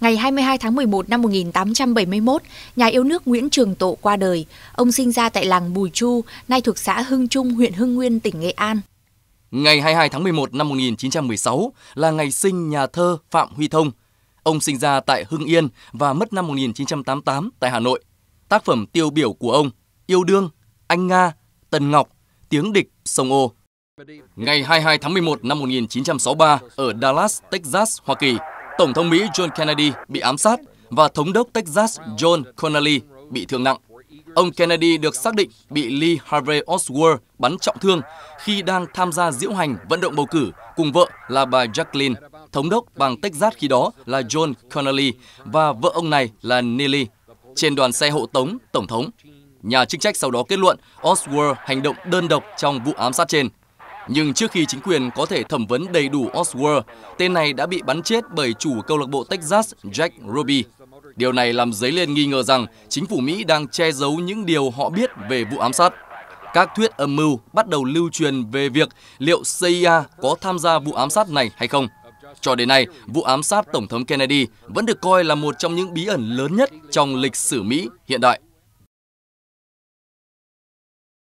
Ngày 22 tháng 11 năm 1871, nhà yêu nước Nguyễn Trường Tộ qua đời. Ông sinh ra tại làng Bùi Chu, nay thuộc xã Hưng Trung, huyện Hưng Nguyên, tỉnh Nghệ An. Ngày 22 tháng 11 năm 1916 là ngày sinh nhà thơ Phạm Huy Thông. Ông sinh ra tại Hưng Yên và mất năm 1988 tại Hà Nội. Tác phẩm tiêu biểu của ông, Yêu Đương, Anh Nga, Tần Ngọc, Tiếng Địch, Sông Ô. Ngày 22 tháng 11 năm 1963 ở Dallas, Texas, Hoa Kỳ, Tổng thống Mỹ John Kennedy bị ám sát và Thống đốc Texas John Connally bị thương nặng. Ông Kennedy được xác định bị Lee Harvey Oswald bắn trọng thương khi đang tham gia diễu hành vận động bầu cử cùng vợ là bà Jacqueline, thống đốc bang Texas khi đó là John Connally và vợ ông này là Neely, trên đoàn xe hộ tống tổng thống. Nhà chức trách sau đó kết luận Oswald hành động đơn độc trong vụ ám sát trên. Nhưng trước khi chính quyền có thể thẩm vấn đầy đủ Oswald, tên này đã bị bắn chết bởi chủ câu lạc bộ Texas Jack Ruby. Điều này làm dấy lên nghi ngờ rằng chính phủ Mỹ đang che giấu những điều họ biết về vụ ám sát. Các thuyết âm mưu bắt đầu lưu truyền về việc liệu CIA có tham gia vụ ám sát này hay không. Cho đến nay, vụ ám sát Tổng thống Kennedy vẫn được coi là một trong những bí ẩn lớn nhất trong lịch sử Mỹ hiện đại.